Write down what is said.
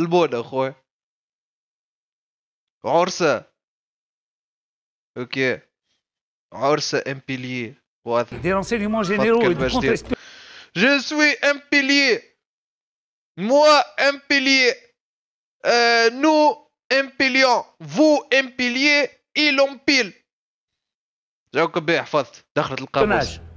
البون اخويا عرسه اوكي عرسه ام بيليي واضح دي مون جينيرو جو سوي ام بيليي موا ام نو ام بيليون فو ام بيليي il empile. جاوب حفظت دخلت القاموس